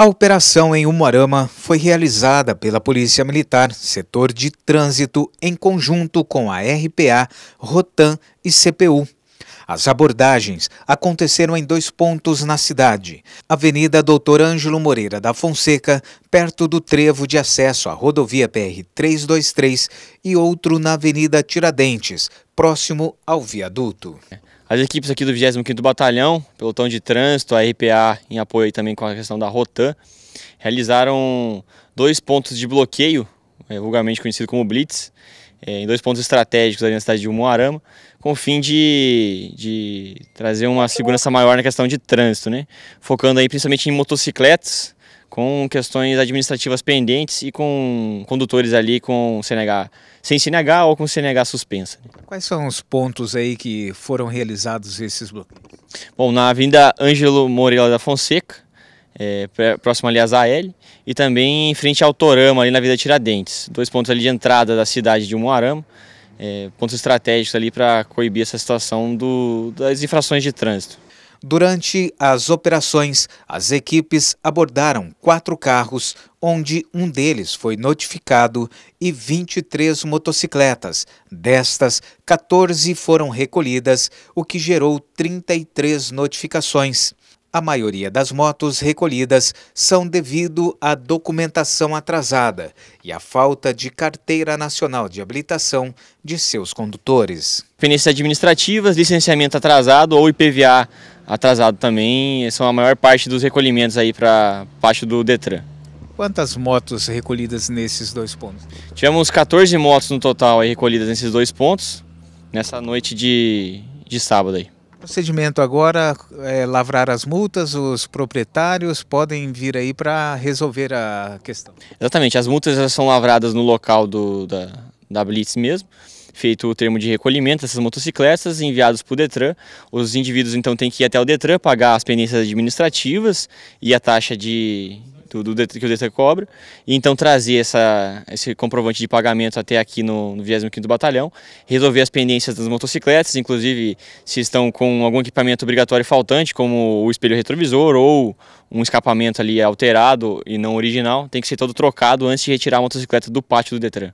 A operação em Umuarama foi realizada pela Polícia Militar, Setor de Trânsito, em conjunto com a RPA, Rotan e CPU. As abordagens aconteceram em dois pontos na cidade: Avenida Doutor Ângelo Moreira da Fonseca, perto do trevo de acesso à rodovia PR 323, e outro na Avenida Tiradentes, próximo ao viaduto. As equipes aqui do 25º Batalhão, pelotão de trânsito, a RPA em apoio também com a questão da Rotan, realizaram dois pontos de bloqueio, eh, vulgarmente conhecido como blitz, é, em dois pontos estratégicos ali na cidade de Umuarama, com o fim de, de trazer uma segurança maior na questão de trânsito, né? Focando aí principalmente em motocicletas, com questões administrativas pendentes e com condutores ali com CNH sem CNH ou com CNH suspensa. Né? Quais são os pontos aí que foram realizados esses bloqueios? Bom, na Avenida Ângelo Moreira da Fonseca, é, próximo ali a Zael, e também em frente ao Torama, ali na Vida Tiradentes. Dois pontos ali de entrada da cidade de Umuarama, é, pontos estratégicos ali para coibir essa situação do, das infrações de trânsito. Durante as operações, as equipes abordaram quatro carros, onde um deles foi notificado e 23 motocicletas. Destas, 14 foram recolhidas, o que gerou 33 notificações. A maioria das motos recolhidas são devido à documentação atrasada e à falta de carteira nacional de habilitação de seus condutores. Pendências administrativas, licenciamento atrasado ou IPVA atrasado também são a maior parte dos recolhimentos aí para parte do Detran. Quantas motos recolhidas nesses dois pontos? Tivemos 14 motos no total aí recolhidas nesses dois pontos nessa noite de, de sábado aí procedimento agora é lavrar as multas, os proprietários podem vir aí para resolver a questão. Exatamente, as multas elas são lavradas no local do, da, da Blitz mesmo, feito o termo de recolhimento dessas motocicletas, enviados para o Detran. Os indivíduos então têm que ir até o Detran, pagar as pendências administrativas e a taxa de do, do, que o Detran cobra, e então trazer essa, esse comprovante de pagamento até aqui no, no 25 Batalhão, resolver as pendências das motocicletas, inclusive se estão com algum equipamento obrigatório faltante, como o espelho retrovisor ou um escapamento ali alterado e não original, tem que ser todo trocado antes de retirar a motocicleta do pátio do Detran.